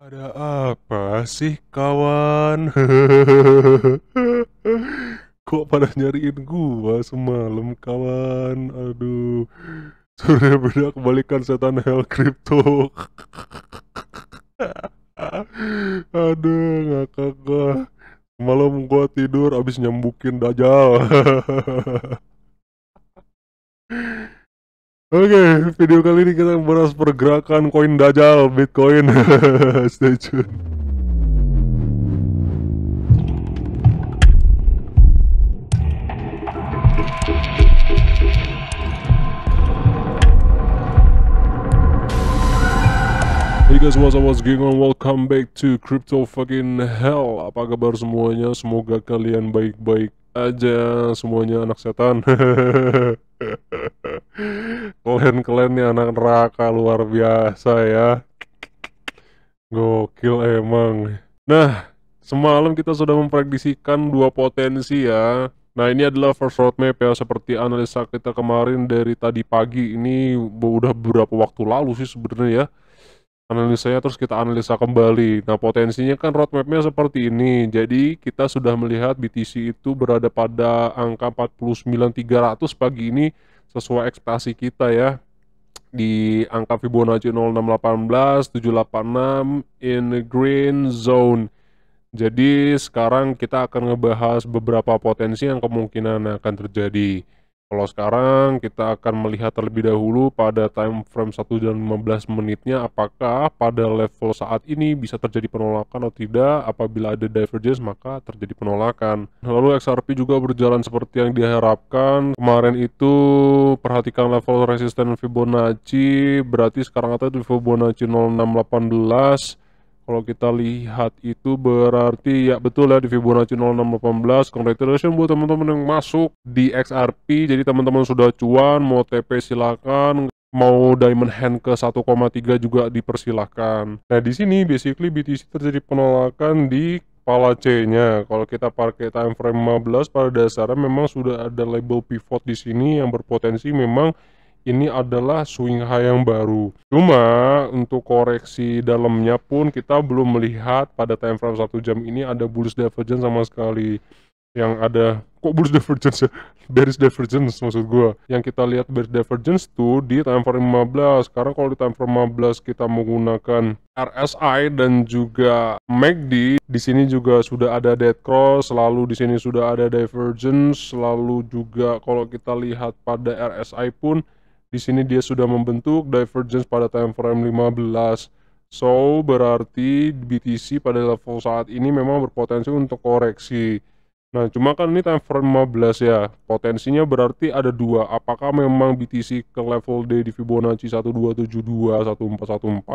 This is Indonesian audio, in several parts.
Ada apa sih kawan? Kok pada nyariin gua semalam kawan? Aduh. Sudah beda kebalikan setan hell crypto. Aduh, ngakak gua. Malam gua tidur abis nyambukin dajal. Oke, okay, video kali ini kita membahas pergerakan koin dajal Bitcoin. Stay tune. Hey guys, what's up, what's going on? Welcome back to Crypto Fucking Hell. Apa kabar semuanya? Semoga kalian baik-baik aja semuanya anak setan. Kalian-kalian nih anak neraka luar biasa ya. Gokil emang. Nah, semalam kita sudah memprediksikan dua potensi ya. Nah, ini adalah first roadmap ya seperti analisa kita kemarin dari tadi pagi ini udah beberapa waktu lalu sih sebenarnya ya. Analisanya terus kita analisa kembali. Nah, potensinya kan roadmapnya seperti ini. Jadi, kita sudah melihat BTC itu berada pada angka 49.300 pagi ini sesuai ekspektasi kita ya di angka Fibonacci 0618 786 in the green zone. Jadi sekarang kita akan ngebahas beberapa potensi yang kemungkinan akan terjadi. Kalau sekarang kita akan melihat terlebih dahulu pada time frame 1 dan 15 menitnya apakah pada level saat ini bisa terjadi penolakan atau tidak. Apabila ada divergence maka terjadi penolakan. Lalu XRP juga berjalan seperti yang diharapkan. Kemarin itu perhatikan level resisten Fibonacci berarti sekarang itu Fibonacci 0618 kalau kita lihat itu berarti ya betul ya di Fibonacci 0618 congratulations buat teman-teman yang masuk di XRP jadi teman-teman sudah cuan mau TP silakan mau diamond hand ke 1,3 juga dipersilahkan nah di sini basically BTC terjadi penolakan di kepala C-nya. Kalau kita pakai time frame 15 pada dasarnya memang sudah ada label pivot di sini yang berpotensi memang ini adalah swing high yang baru. Cuma untuk koreksi dalamnya pun kita belum melihat pada time frame 1 jam ini ada bullish divergence sama sekali. Yang ada kok bullish divergence ya? bearish divergence maksud gua. Yang kita lihat bearish divergence tuh di time frame 15. Sekarang kalau di time frame 15 kita menggunakan RSI dan juga MACD, di sini juga sudah ada dead cross, Lalu di sini sudah ada divergence, Lalu juga kalau kita lihat pada RSI pun di sini dia sudah membentuk divergence pada time frame 15. So, berarti BTC pada level saat ini memang berpotensi untuk koreksi. Nah, cuma kan ini time frame 15 ya. Potensinya berarti ada dua. Apakah memang BTC ke level D di Fibonacci 1272, 1414,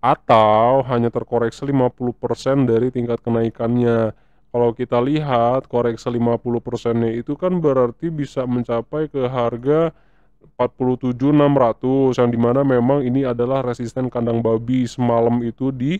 atau hanya terkoreksi 50% dari tingkat kenaikannya. Kalau kita lihat, koreksi 50%-nya itu kan berarti bisa mencapai ke harga 47600 yang dimana memang ini adalah resisten kandang babi semalam itu di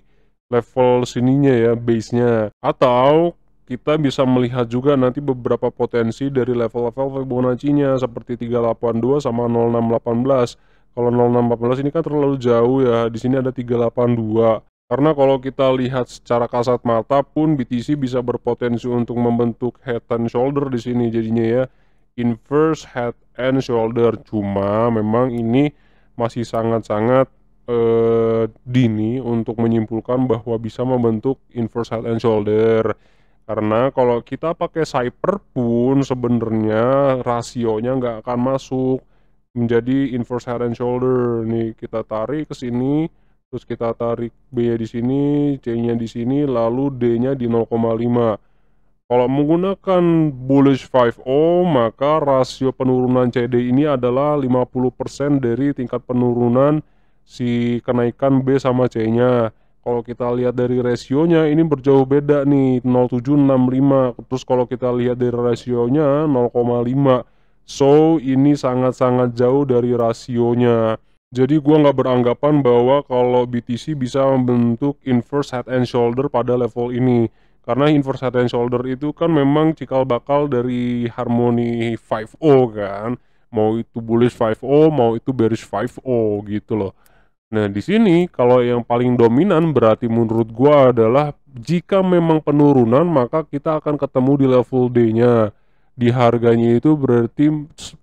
level sininya ya base-nya atau kita bisa melihat juga nanti beberapa potensi dari level-level Fibonacci-nya seperti 382 sama 0618 kalau 0618 ini kan terlalu jauh ya di sini ada 382 karena kalau kita lihat secara kasat mata pun BTC bisa berpotensi untuk membentuk head and shoulder di sini jadinya ya inverse head and shoulder cuma memang ini masih sangat-sangat eh, dini untuk menyimpulkan bahwa bisa membentuk inverse head and shoulder karena kalau kita pakai cyper pun sebenarnya rasionya nggak akan masuk menjadi inverse head and shoulder nih kita tarik ke sini terus kita tarik B nya di sini C nya di sini lalu D nya di 0,5 kalau menggunakan bullish 5O, maka rasio penurunan CD ini adalah 50% dari tingkat penurunan si kenaikan B sama C-nya. Kalau kita lihat dari rasionya, ini berjauh beda nih, 0,765. Terus kalau kita lihat dari rasionya, 0,5. So, ini sangat-sangat jauh dari rasionya. Jadi gue nggak beranggapan bahwa kalau BTC bisa membentuk inverse head and shoulder pada level ini karena Inverse Head and Shoulder itu kan memang cikal bakal dari harmoni 5O kan mau itu bullish 5O, mau itu bearish 5O gitu loh nah di sini kalau yang paling dominan berarti menurut gua adalah jika memang penurunan maka kita akan ketemu di level D nya di harganya itu berarti 45.574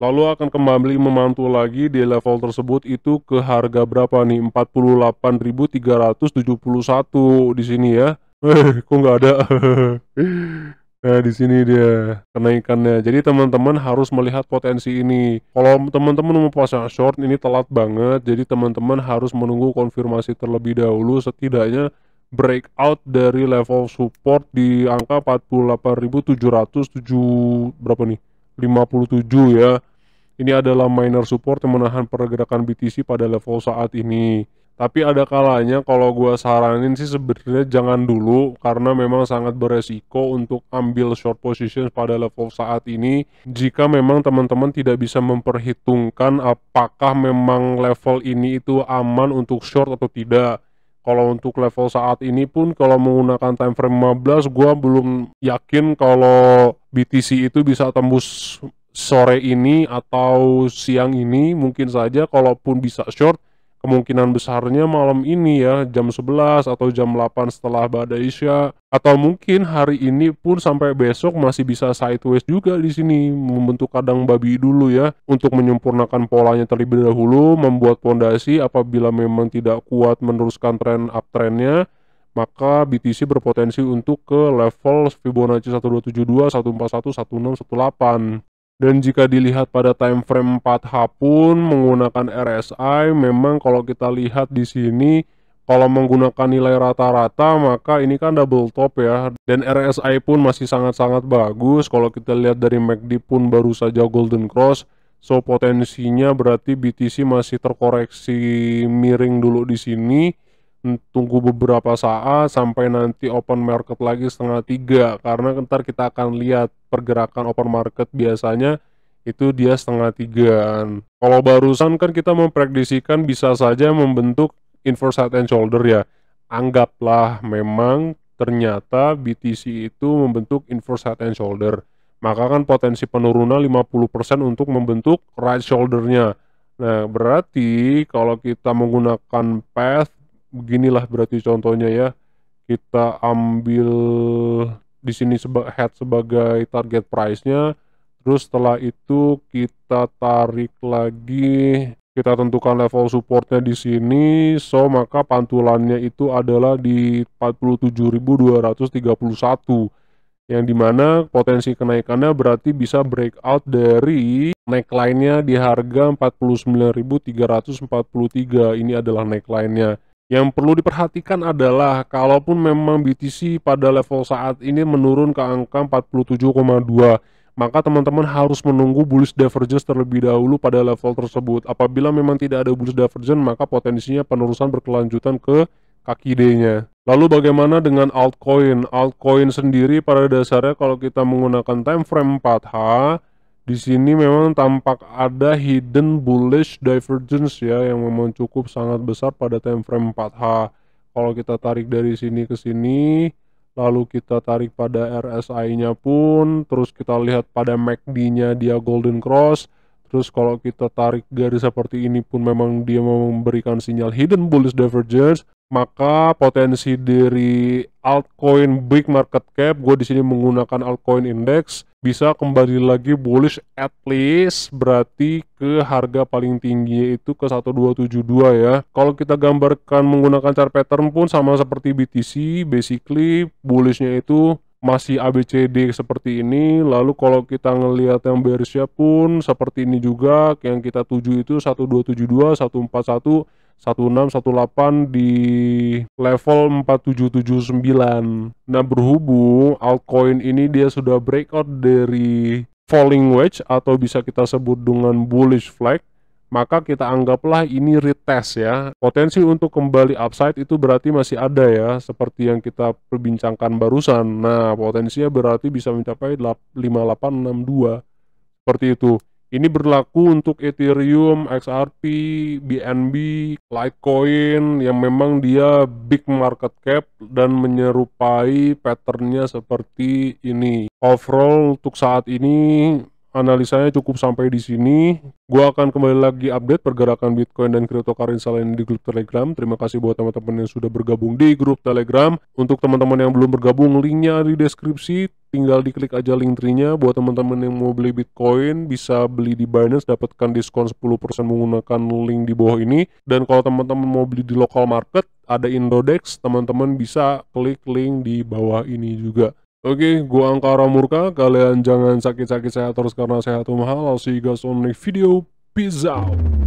lalu akan kembali memantul lagi di level tersebut itu ke harga berapa nih 48.371 di sini ya eh kok nggak ada Nah, di sini dia kenaikannya. Jadi teman-teman harus melihat potensi ini. Kalau teman-teman mau pasang short ini telat banget. Jadi teman-teman harus menunggu konfirmasi terlebih dahulu setidaknya breakout dari level support di angka 48.707 berapa nih? 57 ya. Ini adalah minor support yang menahan pergerakan BTC pada level saat ini. Tapi ada kalanya kalau gue saranin sih sebenarnya jangan dulu karena memang sangat beresiko untuk ambil short position pada level saat ini jika memang teman-teman tidak bisa memperhitungkan apakah memang level ini itu aman untuk short atau tidak. Kalau untuk level saat ini pun kalau menggunakan time frame 15 gue belum yakin kalau BTC itu bisa tembus sore ini atau siang ini mungkin saja kalaupun bisa short kemungkinan besarnya malam ini ya jam 11 atau jam 8 setelah badai isya atau mungkin hari ini pun sampai besok masih bisa sideways juga di sini membentuk kadang babi dulu ya untuk menyempurnakan polanya terlebih dahulu membuat pondasi apabila memang tidak kuat meneruskan tren uptrendnya maka BTC berpotensi untuk ke level Fibonacci 1272, 141, 16, 18. Dan jika dilihat pada time frame 4H pun menggunakan RSI, memang kalau kita lihat di sini kalau menggunakan nilai rata-rata maka ini kan double top ya dan RSI pun masih sangat-sangat bagus kalau kita lihat dari MACD pun baru saja golden cross so potensinya berarti BTC masih terkoreksi miring dulu di sini tunggu beberapa saat sampai nanti open market lagi setengah tiga karena ntar kita akan lihat pergerakan open market biasanya itu dia setengah tigaan. Kalau barusan kan kita memprediksikan bisa saja membentuk inverse head and shoulder ya. Anggaplah memang ternyata BTC itu membentuk inverse head and shoulder. Maka kan potensi penurunan 50% untuk membentuk right shoulder-nya. Nah, berarti kalau kita menggunakan path, beginilah berarti contohnya ya. Kita ambil di sini seba head sebagai target price-nya. Terus setelah itu kita tarik lagi, kita tentukan level supportnya di sini. So maka pantulannya itu adalah di 47.231 yang dimana potensi kenaikannya berarti bisa breakout dari neckline-nya di harga 49.343 ini adalah neckline-nya yang perlu diperhatikan adalah kalaupun memang BTC pada level saat ini menurun ke angka 47,2 maka teman-teman harus menunggu bullish divergence terlebih dahulu pada level tersebut. Apabila memang tidak ada bullish divergence, maka potensinya penurusan berkelanjutan ke kaki D-nya. Lalu bagaimana dengan altcoin? Altcoin sendiri pada dasarnya kalau kita menggunakan time frame 4H, di sini memang tampak ada hidden bullish divergence ya yang memang cukup sangat besar pada time frame 4H. Kalau kita tarik dari sini ke sini, lalu kita tarik pada RSI-nya pun, terus kita lihat pada MACD-nya dia golden cross, terus kalau kita tarik garis seperti ini pun memang dia memberikan sinyal hidden bullish divergence, maka potensi dari altcoin big market cap gue di sini menggunakan altcoin index bisa kembali lagi bullish at least berarti ke harga paling tinggi itu ke 1272 ya kalau kita gambarkan menggunakan chart pattern pun sama seperti BTC basically bullishnya itu masih ABCD seperti ini lalu kalau kita ngelihat yang bearish pun seperti ini juga yang kita tuju itu 1272 141 1618 di level 4779. Nah, berhubung altcoin ini dia sudah breakout dari falling wedge atau bisa kita sebut dengan bullish flag, maka kita anggaplah ini retest ya. Potensi untuk kembali upside itu berarti masih ada ya, seperti yang kita perbincangkan barusan. Nah, potensinya berarti bisa mencapai 5862. Seperti itu. Ini berlaku untuk Ethereum, XRP, BNB, Litecoin yang memang dia big market cap dan menyerupai patternnya seperti ini. Overall untuk saat ini analisanya cukup sampai di sini. Gua akan kembali lagi update pergerakan Bitcoin dan cryptocurrency lain di grup Telegram. Terima kasih buat teman-teman yang sudah bergabung di grup Telegram. Untuk teman-teman yang belum bergabung, linknya di deskripsi. Tinggal diklik aja link trinya. Buat teman-teman yang mau beli Bitcoin, bisa beli di Binance, dapatkan diskon 10% menggunakan link di bawah ini. Dan kalau teman-teman mau beli di local market, ada Indodex, teman-teman bisa klik link di bawah ini juga. Oke, gua Angkara Murka. Kalian jangan sakit-sakit sehat terus karena sehat mahal. I'll see you guys on next video. Peace out.